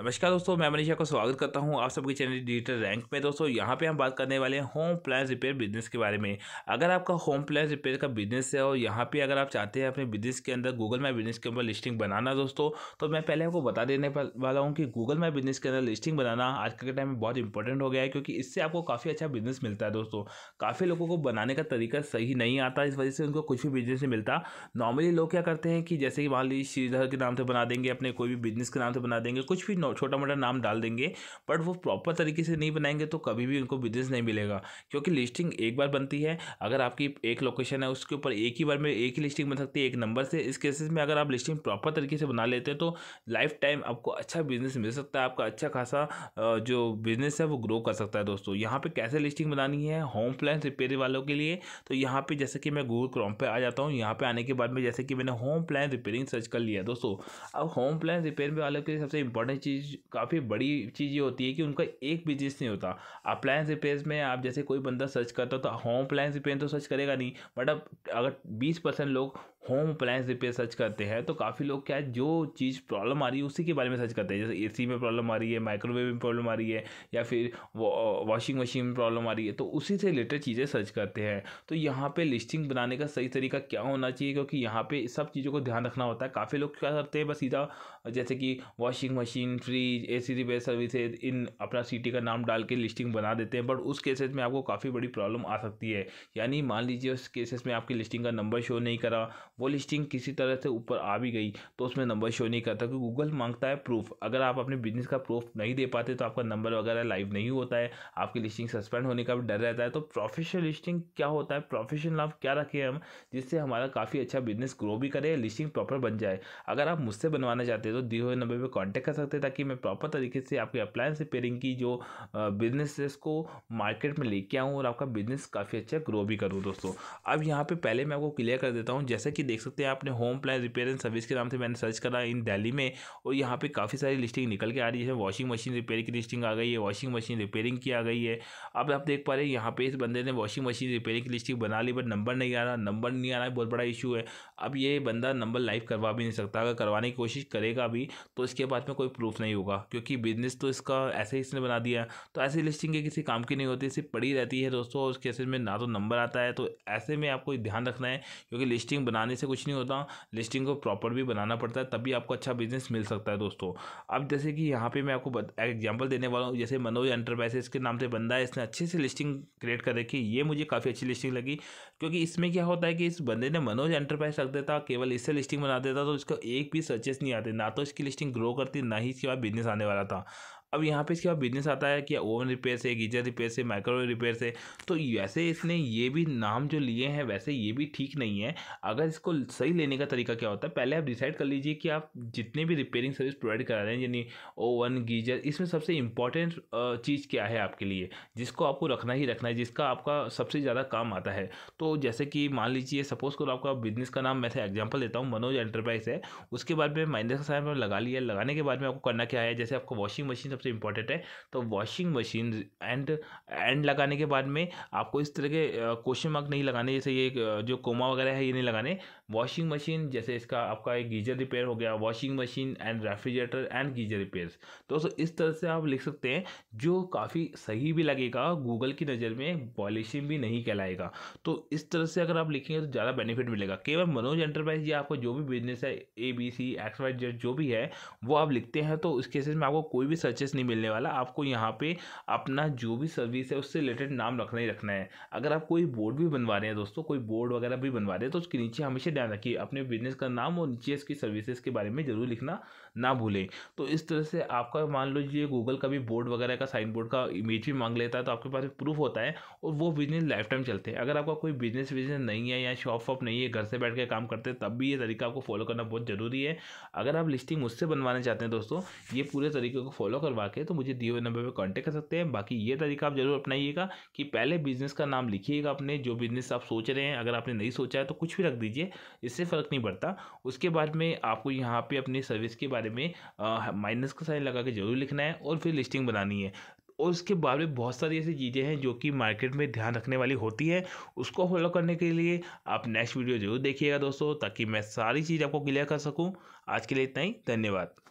नमस्कार दोस्तों मैं मनीषा को स्वागत करता हूं आप सबके चैनल डिजिटल रैंक में दोस्तों यहां पे हम बात करने वाले हैं होम प्लान रिपेयर बिजनेस के बारे में अगर आपका होम प्लान रिपेयर का बिजनेस है और यहां पे अगर आप चाहते हैं अपने बिजनेस के अंदर गूगल माई बिजनेस के ऊपर लिस्टिंग बनाना दोस्तों तो मैं पहले आपको बता देने वाला हूँ कि गूगल माई बिजनेस के अंदर लिस्टिंग बनाना आज के टाइम में बहुत इंपॉर्टेंट हो गया है क्योंकि इससे आपको काफ़ी अच्छा बिजनेस मिलता है दोस्तों काफ़ी लोगों को बनाने का तरीका सही नहीं आता इस वजह से उनको कुछ भी बिजनेस नहीं मिलता नॉर्मली लोग क्या करते हैं कि जैसे कि मान लीजिए श्रीधर के नाम से बना देंगे अपने कोई भी बिजनेस के नाम से बना देंगे कुछ भी छोटा मोटा नाम डाल देंगे बट वो प्रॉपर तरीके से नहीं बनाएंगे तो कभी भी उनको बिजनेस नहीं मिलेगा क्योंकि लिस्टिंग एक बार बनती है अगर आपकी एक लोकेशन है उसके ऊपर एक ही बार में एक ही लिस्टिंग बन सकती है एक नंबर से इस केसेस में अगर आप लिस्टिंग प्रॉपर तरीके से बना लेते हैं तो लाइफ टाइम आपको अच्छा बिजनेस मिल सकता है आपका अच्छा खासा जो बिजनेस है वो ग्रो कर सकता है दोस्तों यहाँ पर कैसे लिस्टिंग बनानी है होम प्लान रिपेयर वालों के लिए तो यहाँ पर जैसे कि मैं गूगल क्रॉम पर आ जाता हूँ यहाँ पर आने के बाद में जैसे कि मैंने होम प्लान रिपेयरिंग सर्च कर लिया दोस्तों अब होम प्लान रिपेयर वालों के लिए सबसे इंपॉर्टेंट चीज़ चीज़ काफ़ी बड़ी चीज़ ये होती है कि उनका एक बिजनेस नहीं होता अप्लायंस रिपेयर में आप जैसे कोई बंदा सर्च करता तो होम अप्लायंस रिपेयर तो सर्च करेगा नहीं बट अब अगर बीस परसेंट लोग होम अप्लायंस रिपेयर सर्च करते हैं तो काफ़ी लोग क्या है जो चीज़ प्रॉब्लम आ रही है उसी के बारे में सर्च करते हैं जैसे एसी में प्रॉब्लम आ रही है माइक्रोवेव में प्रॉब्लम आ रही है या फिर वॉशिंग मशीन में प्रॉब्लम आ रही है तो उसी से रिलेटेड चीज़ें सर्च करते हैं तो यहाँ पर लिस्टिंग बनाने का सही तरीका क्या होना चाहिए क्योंकि यहाँ पर सब चीज़ों को ध्यान रखना होता है काफ़ी लोग क्या करते हैं बस सीधा जैसे कि washing machine fridge A C repair services in अपना सिटी का नाम डाल के लिस्टिंग बना देते हैं बट उस केसेस में आपको काफ़ी बड़ी प्रॉब्लम आ सकती है यानी मान लीजिए उस केसेस में आपकी लिस्टिंग का नंबर शो नहीं करा वो लिस्टिंग किसी तरह से ऊपर आ भी गई तो उसमें नंबर शो नहीं करता क्योंकि गूगल मांगता है प्रूफ अगर आप अपने बिजनेस का प्रूफ नहीं दे पाते तो आपका नंबर वगैरह लाइव नहीं होता है आपकी लिस्टिंग सस्पेंड होने का भी डर रहता है तो प्रोफेशनल लिस्टिंग क्या होता है प्रोफेशनल आप क्या रखें हम जिससे हमारा काफ़ी अच्छा बिजनेस ग्रो भी करे लिस्टिंग प्रॉपर बन जाए अगर आप मुझसे बनवाना चाहते हैं तो दिए हुए नंबर पर कॉन्टैक्ट कर सकते हैं ताकि मैं प्रॉपर तरीके से आपके अप्लायंस रिपेयरिंग की जो बिजनेसेस को मार्केट में लेके आऊँ और आपका बिजनेस काफ़ी अच्छा ग्रो भी करूँ दोस्तों अब यहाँ पर पहले मैं आपको क्लियर कर देता हूँ जैसे कि देख सकते हैं आपने home plan repair and service के नाम से मैंने सर्च करा इन दिल्ली में और यहाँ पे काफ़ी सारी लिस्टिंग निकल के आ रही है वॉशिंग मशीन रिपेयर की लिस्टिंग आ गई है वॉशिंग मशीन रिपेयरिंग की आ गई है अब आप देख पा रहे हैं यहाँ पे इस बंदे ने वॉशिंग मशीन रिपेयरिंग की लिस्टिंग बना ली बट नंबर नहीं आ रहा नंबर नहीं आ रहा बहुत बड़ा इशू है अब ये बंदा नंबर लाइव करवा भी नहीं सकता अगर करवाने की कोशिश करेगा भी तो इसके बाद में कोई प्रूफ नहीं होगा क्योंकि बिजनेस तो इसका ऐसे ही इसने बना दिया तो ऐसी लिस्टिंग के किसी काम की नहीं होती सिर्फ पड़ी रहती है दोस्तों उस केसेज में ना तो नंबर आता है तो ऐसे में आपको ध्यान रखना है क्योंकि लिस्टिंग बनाने से कुछ नहीं होता लिस्टिंग को प्रॉपर भी बनाना पड़ता है तभी आपको अच्छा बिजनेस मिल सकता है दोस्तों अब जैसे कि यहाँ पे मैं आपको एग्जाम्पल देने वाला हूँ जैसे मनोज एंटरप्राइजेस के नाम से बंदा है इसने अच्छी से लिस्टिंग क्रिएट कर रखी ये मुझे काफ़ी अच्छी लिस्टिंग लगी क्योंकि इसमें क्या होता है कि इस बंदे ने मनोज एंटरप्राइज रख देता केवल इससे लिस्टिंग बना देता तो इसको एक भी सर्चेस नहीं आते ना तो इसकी लिस्टिंग ग्रो करती ना ही इसके बाद बिजनेस आने वाला था अब यहाँ पे इसके बाद बिजनेस आता है कि ओवन रिपेयर से गीजर रिपेयर से माइक्रोवेव रिपेयर से तो वैसे इसने ये भी नाम जो लिए हैं वैसे ये भी ठीक नहीं है अगर इसको सही लेने का तरीका क्या होता है पहले आप डिसाइड कर लीजिए कि आप जितने भी रिपेयरिंग सर्विस प्रोवाइड करा रहे हैं यानी ओवन गीजर इसमें सबसे इंपॉर्टेंट चीज़ क्या है आपके लिए जिसको आपको रखना ही रखना है जिसका आपका सबसे ज़्यादा काम आता है तो जैसे कि मान लीजिए सपोज करो आपका बिजनेस का नाम मैं एग्जाम्पल देता हूँ मनोज एंटरप्राइज है उसके बाद में माइंडर का साहब लगा लिया लगाने के बाद में आपको करना क्या है जैसे आपको वॉशिंग मशीन सबसे इम्पॉर्टेंट है तो वॉशिंग मशीन एंड एंड लगाने के बाद में आपको इस तरह के क्वेश्चन मार्क नहीं लगाने जैसे ये जो कोमा वगैरह है ये नहीं लगाने वॉशिंग मशीन जैसे इसका आपका एक गीजर रिपेयर हो गया washing machine and refrigerator and geyser repair तो इस तरह से आप लिख सकते हैं जो काफ़ी सही भी लगेगा गूगल की नज़र में पॉलिशिंग भी नहीं कहलाएगा तो इस तरह से अगर आप लिखेंगे तो ज़्यादा बेनिफिट मिलेगा केवल मनोज एंटरप्राइज या आपको जो भी बिजनेस है A B C X Y Z जो भी है वो आप लिखते हैं तो उस केसेस में आपको कोई भी सर्चेस एक्सेस नहीं मिलने वाला आपको यहाँ पे अपना जो भी सर्विस है उससे रिलेटेड नाम रखना ही रखना है अगर आप कोई बोर्ड भी बनवा रहे हैं दोस्तों कोई बोर्ड वगैरह भी बनवा रहे हैं तो उसके नीचे हमेशा ध्यान रखिए अपने बिजनेस का नाम और नीचे इसकी सर्विसेज के बारे में ज़रूर लिखना ना भूलें तो इस तरह से आपका मान ये गूगल का भी बोर्ड वगैरह का साइन बोर्ड का इमेज भी मांग लेता है तो आपके पास प्रूफ होता है और वो बिजनेस लाइफ टाइम चलते हैं अगर आपका कोई बिजनेस बिजनेस नहीं है या शॉप वॉप नहीं है घर से बैठ के काम करते हैं तब भी ये तरीका आपको फॉलो करना बहुत ज़रूरी है अगर आप लिस्टिंग मुझसे बनवाना चाहते हैं दोस्तों ये पूरे तरीके को फॉलो करवा करवा के तो मुझे दिए हुए नंबर पर कॉन्टैक्ट कर सकते हैं बाकी ये तरीका आप जरूर अपनाइएगा कि पहले बिजनेस का नाम लिखिएगा अपने जो बिजनेस आप सोच रहे हैं अगर आपने नहीं सोचा है तो कुछ भी रख दीजिए इससे फ़र्क नहीं पड़ता उसके बाद में आपको यहाँ पर अपनी सर्विस के बारे में माइनस का साइन लगा के जरूर लिखना है और फिर लिस्टिंग बनानी है और उसके बाद में बहुत सारी ऐसी चीज़ें हैं जो कि मार्केट में ध्यान रखने वाली होती है उसको फॉलो करने के लिए आप नेक्स्ट वीडियो जरूर देखिएगा दोस्तों ताकि मैं सारी चीज़ आपको क्लियर कर सकूं आज के लिए इतना ही धन्यवाद